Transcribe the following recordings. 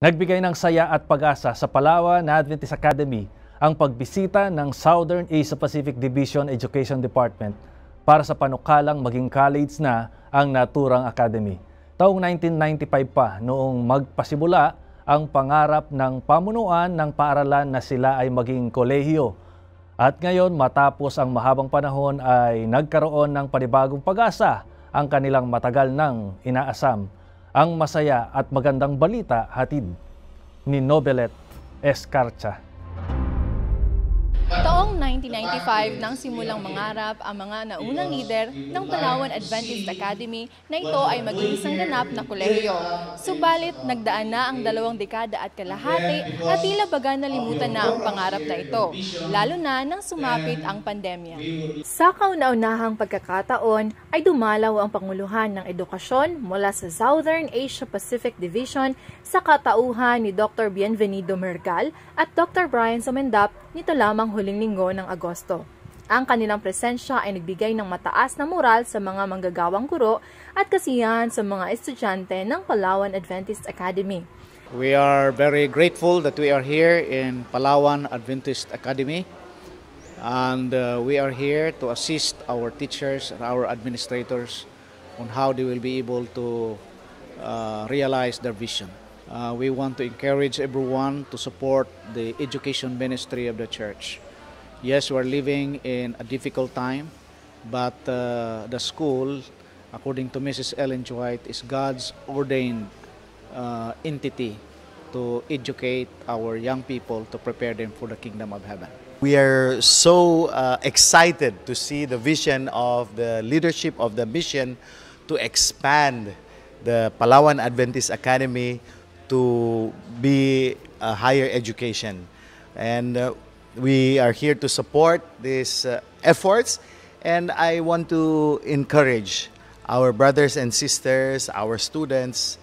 Nagbigay ng saya at pag-asa sa Palawan Adventist Academy ang pagbisita ng Southern Asia Pacific Division Education Department para sa panukalang maging college na ang naturang academy. Taong 1995 pa noong magpasimula ang pangarap ng pamunuan ng paaralan na sila ay maging kolehiyo. At ngayon matapos ang mahabang panahon ay nagkaroon ng panibagong pag-asa ang kanilang matagal nang inaasam. Ang masaya at magandang balita hatid ni Nobelet Escarcha. 1995 nang simulang mangarap ang mga naunang leader ng Palawan Adventist Academy na ito ay maging isang ganap na kolehiyo. Subalit, nagdaan na ang dalawang dekada at kalahati at tila baga nalimutan na ang pangarap na ito, lalo na nang sumapit ang pandemya. Sa kauna-unahang pagkakataon ay dumalaw ang Panguluhan ng Edukasyon mula sa Southern Asia Pacific Division sa katauhan ni Dr. Bienvenido Mergal at Dr. Brian Sumendap nito lamang huling linggo ng Agosto. Ang kanilang presensya ay nagbigay ng mataas na moral sa mga manggagawang guro at kasiyahan sa mga estudyante ng Palawan Adventist Academy. We are very grateful that we are here in Palawan Adventist Academy and uh, we are here to assist our teachers and our administrators on how they will be able to uh, realize their vision. Uh, we want to encourage everyone to support the education ministry of the church. Yes, we are living in a difficult time, but uh, the school, according to Mrs. Ellen White, is God's ordained uh, entity to educate our young people to prepare them for the kingdom of heaven. We are so uh, excited to see the vision of the leadership of the mission to expand the Palawan Adventist Academy to be a higher education. And uh, we are here to support these uh, efforts. And I want to encourage our brothers and sisters, our students,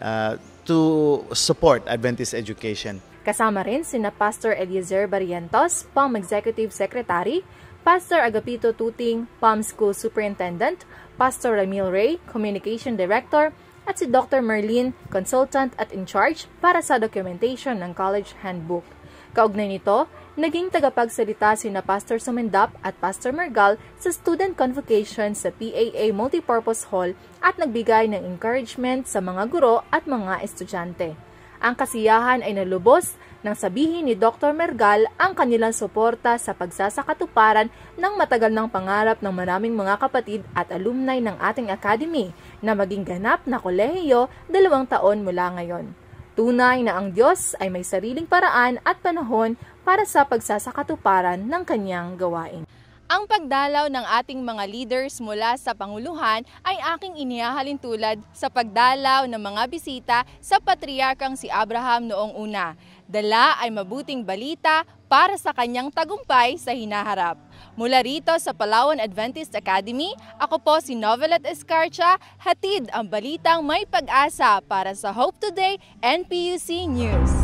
uh, to support Adventist education. Kasama rin sina Pastor Eliezer Barrientos, POM Executive Secretary, Pastor Agapito Tuting, POM School Superintendent, Pastor Ramil Ray, Communication Director, at si Dr. Merlin, consultant at in charge para sa documentation ng college handbook. Kaugnay nito, naging tagapagsalita si na Pastor Sumendap at Pastor Mergal sa student convocation sa PAA Multipurpose Hall at nagbigay ng encouragement sa mga guro at mga estudyante. Ang kasiyahan ay nalubos nang sabihin ni Dr. Mergal ang kanilang suporta sa pagsasakatuparan ng matagal ng pangarap ng maraming mga kapatid at alumni ng ating academy na maging ganap na kolehiyo dalawang taon mula ngayon. Tunay na ang Diyos ay may sariling paraan at panahon para sa pagsasakatuparan ng kanyang gawain. Ang pagdalaw ng ating mga leaders mula sa Panguluhan ay aking inihahalin tulad sa pagdalaw ng mga bisita sa Patriarkang si Abraham noong una. Dala ay mabuting balita para sa kanyang tagumpay sa hinaharap. Mula rito sa Palawan Adventist Academy, ako po si Novelet Escarcha, hatid ang balitang may pag-asa para sa Hope Today NPUC News.